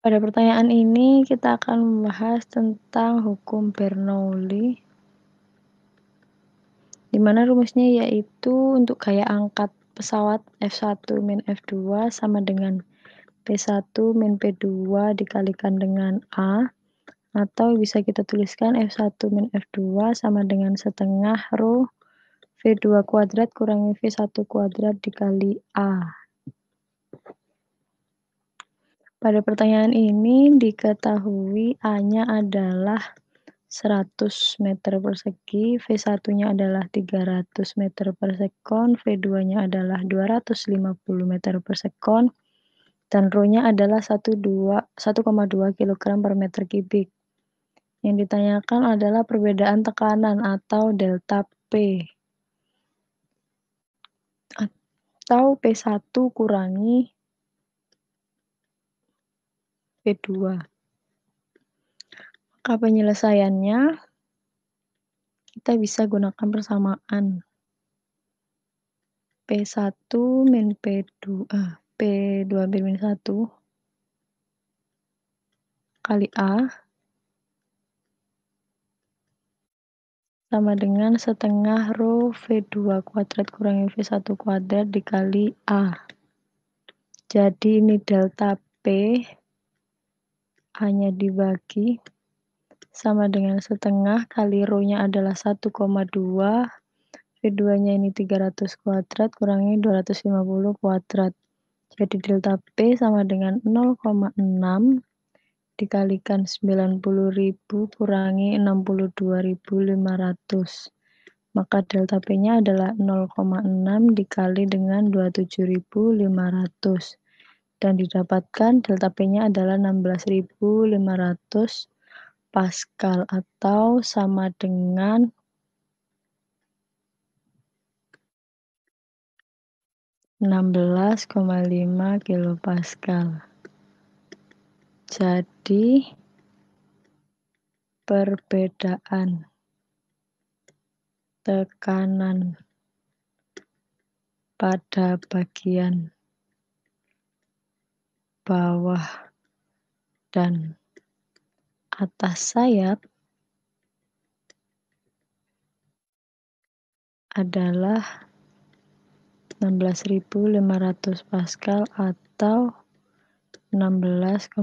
Pada pertanyaan ini kita akan membahas tentang hukum Bernoulli di mana rumusnya yaitu untuk gaya angkat pesawat F1 min F2 sama dengan P1 min P2 dikalikan dengan A atau bisa kita tuliskan F1 min F2 sama dengan setengah rho V2 kuadrat kurangi V1 kuadrat dikali A. Pada pertanyaan ini diketahui A-nya adalah 100 meter persegi, V1-nya adalah 300 meter per sekon, V2-nya adalah 250 meter per sekon, dan rho-nya adalah 1,2 kg per meter kubik. Yang ditanyakan adalah perbedaan tekanan atau delta P. Atau P1 kurangi P2. Maka penyelesaiannya kita bisa gunakan persamaan. P1 min P2. Ah, P2B minus 1 kali A sama dengan setengah rho V2 kuadrat kurangi V1 kuadrat dikali A. Jadi ini delta P hanya dibagi sama dengan setengah kali rho-nya adalah 1,2 V2-nya ini 300 kuadrat kurangi 250 kuadrat. Jadi delta P sama dengan 0,6 dikalikan 90.000 kurangi 62.500. Maka delta P-nya adalah 0,6 dikali dengan 27.500. Dan didapatkan delta P-nya adalah 16.500 Pascal atau sama dengan 16,5 kilopascal. Jadi perbedaan tekanan pada bagian bawah dan atas sayap adalah 16.500 Pascal atau 16,5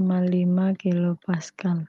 Pascal.